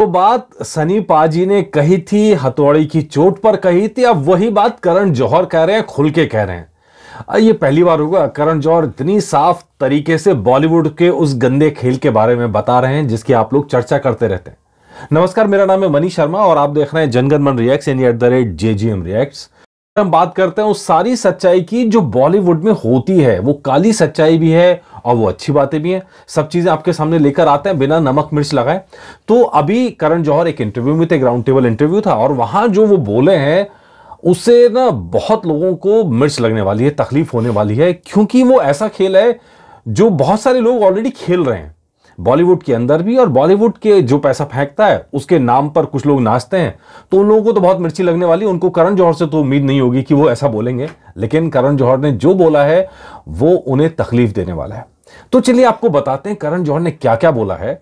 वो तो बात सनी पाजी ने कही थी हथौड़ी की चोट पर कही थी अब वही बात करण जौहर कह रहे हैं खुल के कह रहे हैं ये पहली बार होगा करण जौहर इतनी साफ तरीके से बॉलीवुड के उस गंदे खेल के बारे में बता रहे हैं जिसकी आप लोग चर्चा करते रहते हैं नमस्कार मेरा नाम है मनीष शर्मा और आप देख रहे हैं Jan Gan Man reacts at the rate J G M reacts हम बात करते हैं उस सारी सच्चाई की जो बॉलीवुड में होती है वो काली सच्चाई भी है और वो अच्छी बातें भी हैं सब चीज़ें आपके सामने लेकर आते हैं बिना नमक मिर्च लगाए तो अभी करण जौहर एक इंटरव्यू में थे ग्राउंड टेबल इंटरव्यू था और वहां जो वो बोले हैं उससे ना बहुत लोगों को मिर्च लगने वाली है तकलीफ होने वाली है क्योंकि वो ऐसा खेल है जो बहुत सारे लोग ऑलरेडी खेल रहे हैं बॉलीवुड के अंदर भी और बॉलीवुड के जो पैसा फेंकता है उसके नाम पर कुछ लोग नाचते हैं तो उन लोगों को तो बहुत मिर्ची लगने वाली उनको करण जौहर से तो उम्मीद नहीं होगी कि वो ऐसा बोलेंगे लेकिन करण जौहर ने जो बोला है वो उन्हें तकलीफ देने वाला है तो चलिए आपको बताते हैं करण जौहर ने क्या क्या बोला है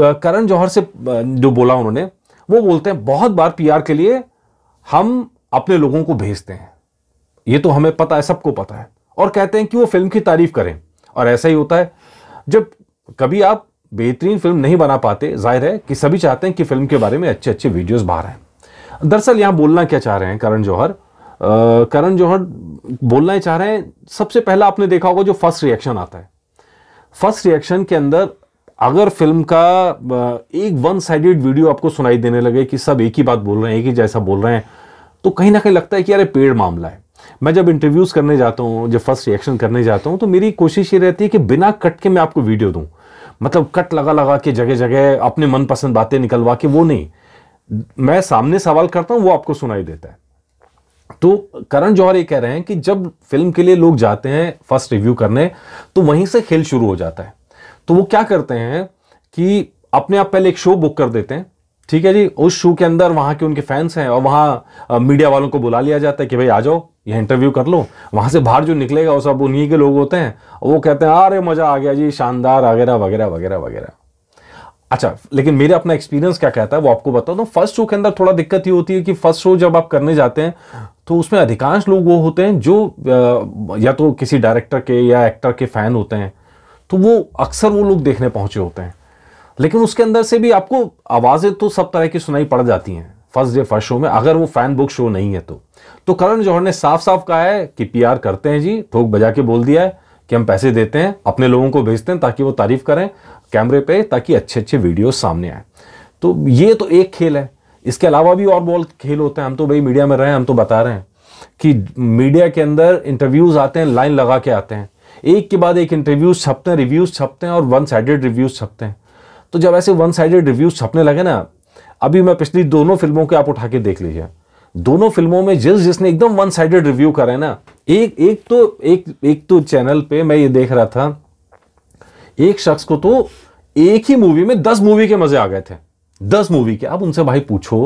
करण जौहर से जो बोला उन्होंने वो बोलते हैं बहुत बार पीआर के लिए हम अपने लोगों को भेजते हैं ये तो हमें पता है सबको पता है और कहते हैं कि वो फिल्म की तारीफ करें और ऐसा ही होता है जब कभी आप बेहतरीन फिल्म नहीं बना पाते जाहिर है कि सभी चाहते हैं कि फिल्म के बारे में अच्छे अच्छे वीडियोस बाहर आए दरअसल यहाँ बोलना क्या चाह रहे हैं करण जौहर करण जौहर बोलना ही चाह रहे हैं सबसे पहला आपने देखा होगा जो फर्स्ट रिएक्शन आता है फर्स्ट रिएक्शन के अंदर अगर फिल्म का एक वन साइडेड वीडियो आपको सुनाई देने लगे कि सब एक ही बात बोल रहे हैं एक ही जैसा बोल रहे हैं तो कहीं ना कहीं लगता है कि यार पेड़ मामला है मैं जब इंटरव्यूज़ करने जाता हूँ जब फर्स्ट रिएक्शन करने जाता हूँ तो मेरी कोशिश ये रहती है कि बिना कट के मैं आपको वीडियो दूँ मतलब कट लगा लगा के जगह जगह अपने मनपसंद बातें निकलवा के वो नहीं मैं सामने सवाल करता हूँ वो आपको सुनाई देता है तो करण जौहर ये कह रहे हैं कि जब फिल्म के लिए लोग जाते हैं फर्स्ट रिव्यू करने तो वहीं से खेल शुरू हो जाता है तो वो क्या करते हैं कि अपने आप पहले एक शो बुक कर देते हैं ठीक है जी उस शो के अंदर वहां के उनके फैंस हैं और वहां मीडिया वालों को बुला लिया जाता है कि भाई आ जाओ या इंटरव्यू कर लो वहाँ से बाहर जो निकलेगा वो सब उन्हीं के लोग होते हैं वो कहते हैं अरे मज़ा आ गया जी शानदार वगैरह वगैरह वगैरह वगैरह अच्छा लेकिन मेरा अपना एक्सपीरियंस क्या कहता है वो आपको बता दो फर्स्ट शो के अंदर थोड़ा दिक्कत ये होती है कि फर्स्ट शो जब आप करने जाते हैं तो उसमें अधिकांश लोग वो होते हैं जो या तो किसी डायरेक्टर के या एक्टर के फ़ैन होते हैं तो वो अक्सर वो लोग देखने पहुंचे होते हैं लेकिन उसके अंदर से भी आपको आवाज़ें तो सब तरह की सुनाई पड़ जाती हैं फर्स्ट डे फर्स्ट शो में अगर वो फैन बुक शो नहीं है तो तो करण जौहर ने साफ साफ कहा है कि पीआर करते हैं जी ठोक बजा के बोल दिया है कि हम पैसे देते हैं अपने लोगों को भेजते हैं ताकि वो तारीफ करें कैमरे पे ताकि अच्छे अच्छे वीडियो सामने आए तो ये तो एक खेल है इसके अलावा भी और बहुत खेल होते हैं हम तो भाई मीडिया में रहे हैं हम तो बता रहे हैं कि मीडिया के अंदर इंटरव्यूज आते हैं लाइन लगा के आते हैं एक के बाद एक इंटरव्यूज छपते हैं रिव्यूज छपते हैं और वन साइडेड रिव्यूज छपते हैं तो जब ऐसे वन साइडेड रिव्यूज छपने लगे ना अभी मैं पिछली दोनों फिल्मों के आप उठा के देख लीजिए दोनों फिल्मों में जिस जिसने एकदम वन साइडेड रिव्यू करा है ना एक एक तो एक एक तो चैनल पे मैं ये देख रहा था एक शख्स को तो एक ही मूवी में दस मूवी के मजे आ गए थे दस मूवी के आप उनसे भाई पूछो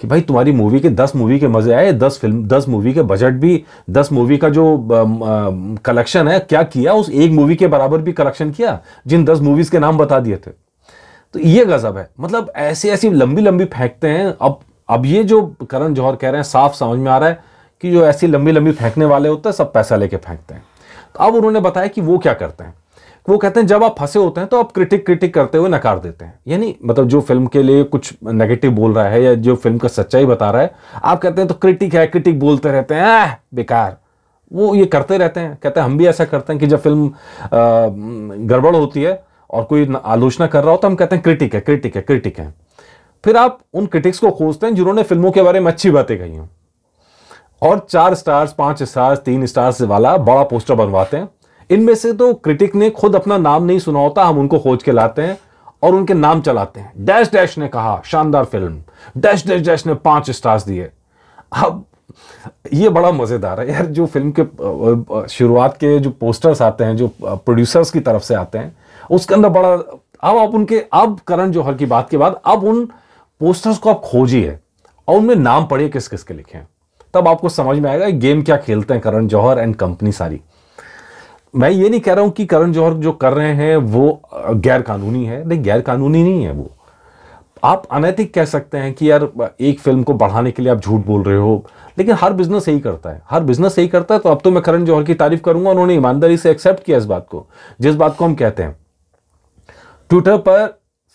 कि भाई तुम्हारी मूवी के दस मूवी के मजे आए दस फिल्म दस मूवी के बजट भी दस मूवी का जो कलेक्शन है क्या किया उस एक मूवी के बराबर भी कलेक्शन किया जिन दस मूवीज के नाम बता दिए थे तो ये गजब है मतलब ऐसी ऐसी लंबी लंबी फेंकते हैं अब अब ये जो करण जौहर कह रहे हैं साफ समझ में आ रहा है कि जो ऐसी लंबी लंबी फेंकने वाले होते हैं सब पैसा लेके फेंकते हैं तो अब उन्होंने बताया कि वो क्या करते हैं वो कहते हैं जब आप फंसे होते हैं तो आप क्रिटिक क्रिटिक करते हुए नकार देते हैं यानी मतलब जो फिल्म के लिए कुछ नेगेटिव बोल रहा है या जो फिल्म का सच्चाई बता रहा है आप कहते हैं तो क्रिटिक है क्रिटिक बोलते रहते हैं आह बेकार वो ये करते रहते हैं कहते हैं हम भी ऐसा करते हैं कि जब फिल्म गड़बड़ होती है और कोई आलोचना कर रहा हो तो हम कहते हैं क्रिटिक है क्रिटिक है क्रिटिक है फिर आप उन क्रिटिक्स को खोजते हैं जिन्होंने फिल्मों के बारे में अच्छी बातें कही हों और चार स्टार्स पांच स्टार्स तीन स्टार्स वाला बड़ा पोस्टर बनवाते हैं इनमें से तो क्रिटिक ने खुद अपना नाम नहीं सुना होता हम उनको खोज के लाते हैं और उनके नाम चलाते हैं डैश डैश ने कहा शानदार फिल्म डैश डैश डैश ने पांच स्टार्स दिए अब ये बड़ा मज़ेदार है यार जो फिल्म के शुरुआत के जो पोस्टर्स आते हैं जो प्रोड्यूसर्स की तरफ से आते हैं उसके अंदर बड़ा अब आप उनके अब करण जौहर की बात के बाद अब उन पोस्टर्स को आप खोजिए और उनमें नाम पढ़िए किस किस के लिखे हैं तब आपको समझ में आएगा गेम क्या खेलते हैं करण जौहर एंड कंपनी सारी मैं ये नहीं कह रहा हूं कि करण जौहर जो कर रहे हैं वो गैर कानूनी है नहीं गैर कानूनी नहीं है वो आप अनैतिक कह सकते हैं कि यार एक फिल्म को बढ़ाने के लिए आप झूठ बोल रहे हो लेकिन हर बिजनेस यही करता है हर बिजनेस यही करता है तो अब तो मैं करण जौहर की तारीफ करूंगा उन्होंने ईमानदारी से एक्सेप्ट किया इस बात को जिस बात को हम कहते हैं ट्विटर पर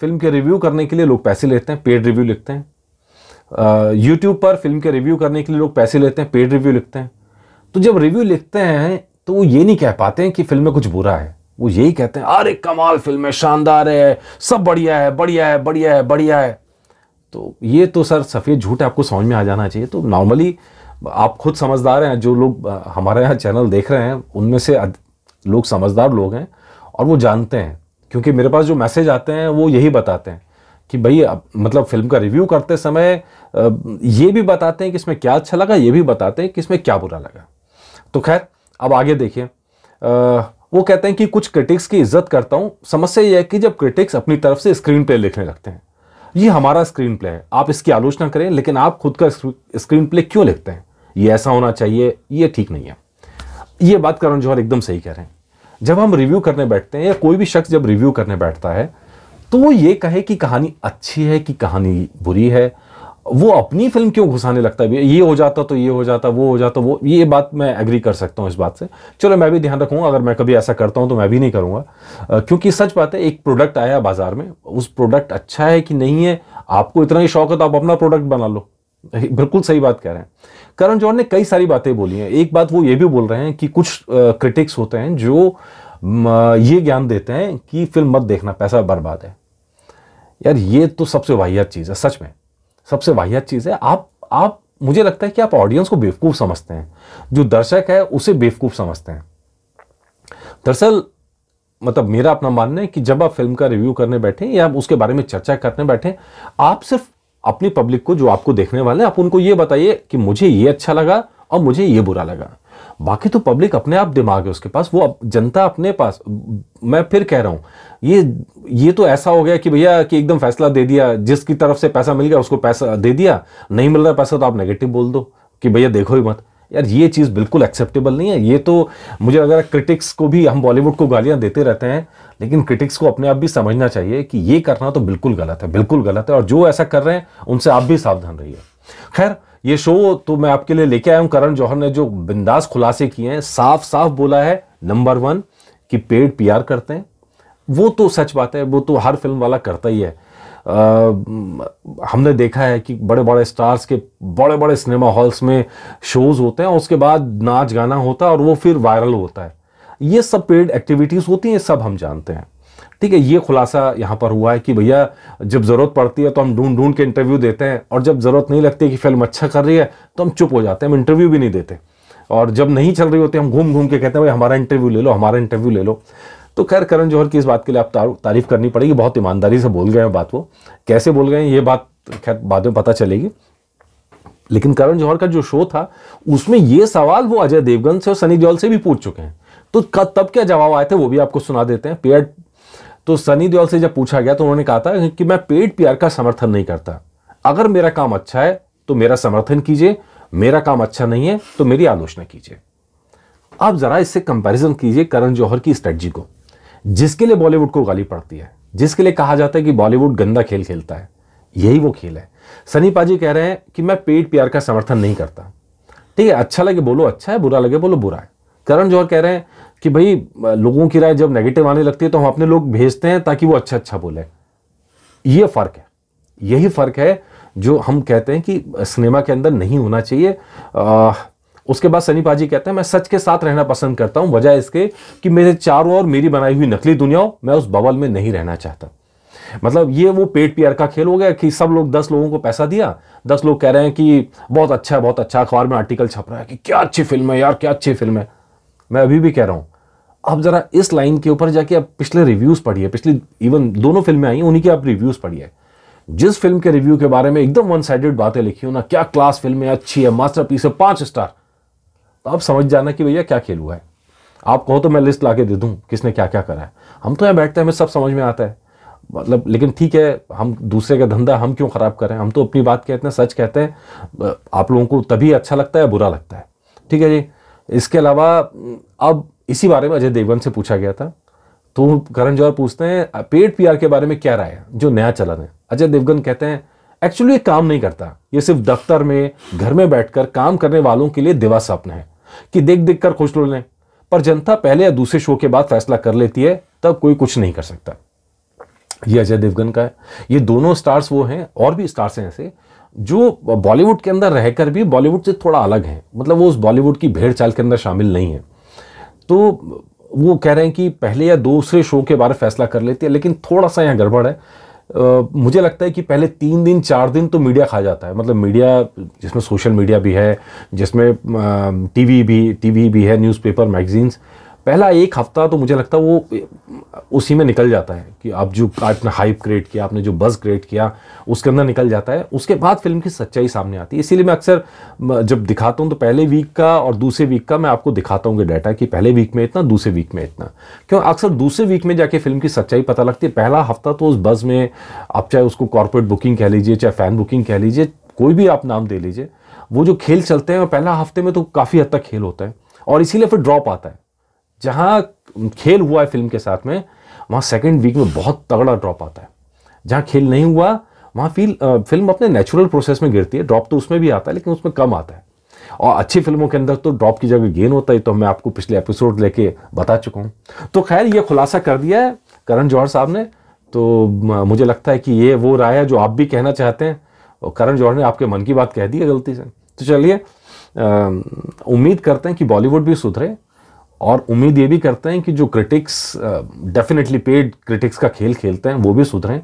फिल्म के रिव्यू करने के लिए लोग पैसे लेते हैं पेड रिव्यू लिखते हैं यूट्यूब पर फिल्म के रिव्यू करने के लिए लोग पैसे लेते हैं पेड रिव्यू लिखते हैं तो जब रिव्यू लिखते हैं तो वो ये नहीं कह पाते हैं कि फिल्म में कुछ बुरा है वो यही कहते हैं अरे कमाल फिल्म है शानदार है सब बढ़िया है बढ़िया है बढ़िया है बढ़िया है तो ये तो सर सफ़ेद झूठ है आपको समझ में आ जाना चाहिए तो नॉर्मली आप खुद समझदार हैं जो लोग हमारे यहाँ चैनल देख रहे हैं उनमें से लोग समझदार लोग हैं और वो जानते हैं क्योंकि मेरे पास जो मैसेज आते हैं वो यही बताते हैं कि भाई मतलब फिल्म का रिव्यू करते समय ये भी बताते हैं कि इसमें क्या अच्छा लगा ये भी बताते हैं कि इसमें क्या बुरा लगा तो खैर अब आगे देखिए वो कहते हैं कि कुछ क्रिटिक्स की इज्जत करता हूँ समस्या यह है कि जब क्रिटिक्स अपनी तरफ से स्क्रीन प्ले लिखने लगते हैं ये हमारा स्क्रीन प्ले है आप इसकी आलोचना करें लेकिन आप खुद का स्क्रीन प्ले क्यों लिखते हैं ये ऐसा होना चाहिए ये ठीक नहीं है ये बात करण जौहर एकदम सही कह रहे हैं जब हम रिव्यू करने बैठते हैं या कोई भी शख्स जब रिव्यू करने बैठता है तो वो ये कहे कि कहानी अच्छी है कि कहानी बुरी है वो अपनी फिल्म क्यों घुसाने लगता है ये हो जाता तो ये हो जाता वो हो जाता वो ये बात मैं एग्री कर सकता हूँ इस बात से चलो मैं भी ध्यान रखूंगा अगर मैं कभी ऐसा करता हूँ तो मैं भी नहीं करूँगा क्योंकि सच बात है एक प्रोडक्ट आया बाजार में उस प्रोडक्ट अच्छा है कि नहीं है आपको इतना ही शौक है तो आप अपना प्रोडक्ट बना लो बिल्कुल सही बात कह रहे हैं करण जौहर ने कई सारी बातें बोली हैं एक बात वो ये भी बोल रहे हैं कि कुछ क्रिटिक्स होते हैं जो ये ज्ञान देते हैं कि फिल्म मत देखना पैसा बर्बाद है यार ये तो सबसे वाहियात चीज़ है सच में सबसे वाहियात चीज़ है आप आप मुझे लगता है कि आप ऑडियंस को बेवकूफ़ समझते हैं जो दर्शक है उसे बेवकूफ़ समझते हैं दरअसल मतलब मेरा अपना मानना है कि जब आप फिल्म का रिव्यू करने बैठे या आप उसके बारे में चर्चा करने बैठे आप सिर्फ अपनी पब्लिक को जो आपको देखने वाले हैं आप उनको ये बताइए कि मुझे ये अच्छा लगा और मुझे ये बुरा लगा बाकी तो पब्लिक अपने आप दिमाग है उसके पास वो जनता अपने पास मैं फिर कह रहा हूँ ये ये तो ऐसा हो गया कि भैया कि एकदम फैसला दे दिया जिसकी तरफ से पैसा मिल गया उसको पैसा दे दिया नहीं मिल रहा पैसा तो आप नेगेटिव बोल दो कि भैया देखो ही मत यार ये चीज़ बिल्कुल एक्सेप्टेबल नहीं है ये तो मुझे अगर क्रिटिक्स को भी हम बॉलीवुड को गालियां देते रहते हैं लेकिन क्रिटिक्स को अपने आप भी समझना चाहिए कि ये करना तो बिल्कुल गलत है बिल्कुल गलत है और जो ऐसा कर रहे हैं उनसे आप भी सावधान रहिए खैर ये शो तो मैं आपके लिए लेके आया हूँ करण जौहर ने जो बिंदास खुलासे किए हैं साफ साफ बोला है नंबर वन कि पेड प्यार करते हैं वो तो सच बात है वो तो हर फिल्म वाला करता ही है हमने देखा है कि बड़े बड़े स्टार्स के बड़े बड़े सिनेमा हॉल्स में शोज़ होते हैं उसके बाद नाच गाना होता है और वो फिर वायरल होता है ये सब पेड एक्टिविटीज़ होती हैं सब हम जानते हैं ठीक है ये खुलासा यहाँ पर हुआ है कि भैया जब ज़रूरत पड़ती है तो हम ढूंढ ढूंढ के इंटरव्यू देते हैं और जब ज़रूरत नहीं लगती कि फिल्म अच्छा कर रही है तो हम चुप हो जाते हैं हम इंटरव्यू भी नहीं देते और जब नहीं चल रही होती हम घूम घूम के कहते हैं भाई हमारा इंटरव्यू ले लो हमारा इंटरव्यू ले लो तो खैर करण जौहर की इस बात के लिए आप तारीफ करनी पड़ेगी बहुत ईमानदारी से बोल गए हैं बात वो कैसे बोल गए हैं ये बात खैर बाद में पता चलेगी लेकिन करण जौहर का जो शो था उसमें ये सवाल वो अजय देवगन से और सनी देओल से भी पूछ चुके हैं तो तब क्या जवाब आए थे वो भी आपको सुना देते हैं पेड तो सनी देओल से जब पूछा गया तो उन्होंने कहा था कि मैं पेड पीआर का समर्थन नहीं करता अगर मेरा काम अच्छा है तो मेरा समर्थन कीजिए मेरा काम अच्छा नहीं है तो मेरी आलोचना कीजिए आप जरा इससे कंपैरिजन कीजिए करण जौहर की स्ट्रेटजी को जिसके लिए बॉलीवुड को गाली पड़ती है जिसके लिए कहा जाता है कि बॉलीवुड गंदा खेल खेलता है यही वो खेल है सनी पाजी कह रहे हैं कि मैं पेट प्यार का समर्थन नहीं करता ठीक है अच्छा लगे बोलो अच्छा है बुरा लगे बोलो बुरा है करण जौहर कह रहे हैं कि भाई लोगों की राय जब नेगेटिव आने लगती है तो हम अपने लोग भेजते हैं ताकि वो अच्छा अच्छा बोले ये फ़र्क है यही फ़र्क है जो हम कहते हैं कि सिनेमा के अंदर नहीं होना चाहिए आ, उसके बाद सनी पाजी कहते हैं मैं सच के साथ रहना पसंद करता हूं वजह इसके कि मेरे चारों ओर मेरी बनाई हुई नकली दुनिया मैं उस बबल में नहीं रहना चाहता मतलब ये वो पेट पियर का खेल हो गया कि सब लोग दस लोगों को पैसा दिया दस लोग कह रहे हैं कि बहुत अच्छा है बहुत अच्छा अखबार में आर्टिकल छप रहा है कि क्या अच्छी फिल्म है यार क्या अच्छी फिल्म है मैं अभी भी कह रहा हूं अब ज़रा इस लाइन के ऊपर जाके आप पिछले रिव्यूज़ पढ़िए पिछली इवन दोनों फिल्में आई उन्हीं के आप रिव्यूज़ पढ़िए जिस फिल्म के रिव्यू के बारे में एकदम वन साइडेड बातें लिखी हो ना क्या क्लास फिल्म है अच्छी है मास्टर पीस है पांच स्टार तो आप समझ जाना कि भैया क्या खेल हुआ है आप कहो तो मैं लिस्ट ला के दे दूँ किसने क्या क्या करा है हम तो यहाँ बैठते हैं हमें सब समझ में आता है मतलब लेकिन ठीक है हम दूसरे का धंधा हम क्यों ख़राब करें हम तो अपनी बात कहते हैं सच कहते हैं आप लोगों को तभी अच्छा लगता है बुरा लगता है ठीक है जी इसके अलावा अब इसी बारे में अजय देवगन से पूछा गया था तो करण जौहर पूछते हैं पेड पीआर के बारे में क्या राय है जो नया चलन है अजय देवगन कहते हैं एक्चुअली काम नहीं करता ये सिर्फ दफ्तर में घर में बैठकर काम करने वालों के लिए दिवा स्वप्न है कि देख देख कर खुश लोग पर जनता पहले या दूसरे शो के बाद फैसला कर लेती है तब कोई कुछ नहीं कर सकता ये अजय देवगन का है ये दोनों स्टार्स वो हैं और भी स्टार्स हैं ऐसे जो बॉलीवुड के अंदर रहकर भी बॉलीवुड से थोड़ा अलग हैं मतलब वो उस बॉलीवुड की भेड़ चाल के अंदर शामिल नहीं है तो वो कह रहे हैं कि पहले या दूसरे शो के बारे फैसला कर लेती है लेकिन थोड़ा सा यहाँ गड़बड़ है आ, मुझे लगता है कि पहले तीन दिन चार दिन तो मीडिया खा जाता है मतलब मीडिया जिसमें सोशल मीडिया भी है जिसमें टीवी भी टीवी भी है न्यूज़पेपर मैगजीन्स पहला एक हफ्ता तो मुझे लगता है वो उसी में निकल जाता है कि आप जो आपने हाइप क्रिएट किया आपने जो बज़ क्रिएट किया उसके अंदर निकल जाता है उसके बाद फिल्म की सच्चाई सामने आती है इसीलिए मैं अक्सर जब दिखाता हूँ तो पहले वीक का और दूसरे वीक का मैं आपको दिखाता हूँ डाटा कि पहले वीक में इतना दूसरे वीक में इतना क्यों अक्सर दूसरे वीक में जाके फिल्म की सच्चाई पता लगती है पहला हफ्ता तो उस बज़ में आप चाहे उसको कॉरपोरेट बुकिंग कह लीजिए चाहे फ़ैन बुकिंग कह लीजिए कोई भी आप नाम दे लीजिए वो जो खेल चलते हैं पहला हफ्ते में तो काफ़ी हद तक खेल होता है और इसीलिए फिर ड्रॉप आता है जहाँ खेल हुआ है फिल्म के साथ में वहाँ सेकेंड वीक में बहुत तगड़ा ड्रॉप आता है जहाँ खेल नहीं हुआ वहाँ फील फिल्म अपने नेचुरल प्रोसेस में गिरती है ड्रॉप तो उसमें भी आता है लेकिन उसमें कम आता है और अच्छी फिल्मों के अंदर तो ड्रॉप की जगह गेन होता है तो मैं आपको पिछले एपिसोड लेके बता चुका हूँ तो खैर ये खुलासा कर दिया है करण जौहर साहब ने तो मुझे लगता है कि ये वो राय है जो आप भी कहना चाहते हैं और करण जौहर ने आपके मन की बात कह दी है गलती से तो चलिए उम्मीद करते हैं कि बॉलीवुड भी सुधरे और उम्मीद ये भी करते हैं कि जो क्रिटिक्स डेफिनेटली पेड क्रिटिक्स का खेल खेलते हैं वो भी सुधरें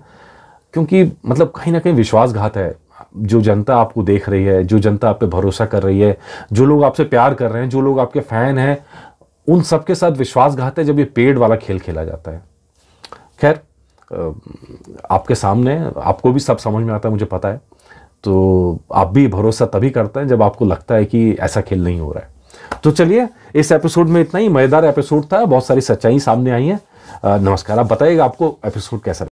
क्योंकि मतलब कहीं ना कहीं विश्वासघात है जो जनता आपको देख रही है जो जनता आप पे भरोसा कर रही है जो लोग आपसे प्यार कर रहे हैं जो लोग आपके फ़ैन हैं उन सबके साथ विश्वासघात है जब ये पेड वाला खेल खेला जाता है खैर आपके सामने आपको भी सब समझ में आता है मुझे पता है तो आप भी भरोसा तभी करते हैं जब आपको लगता है कि ऐसा खेल नहीं हो रहा है तो चलिए इस एपिसोड में इतना ही मज़ेदार एपिसोड था बहुत सारी सच्चाई सामने आई है नमस्कार आप बताइएगा आपको एपिसोड कैसा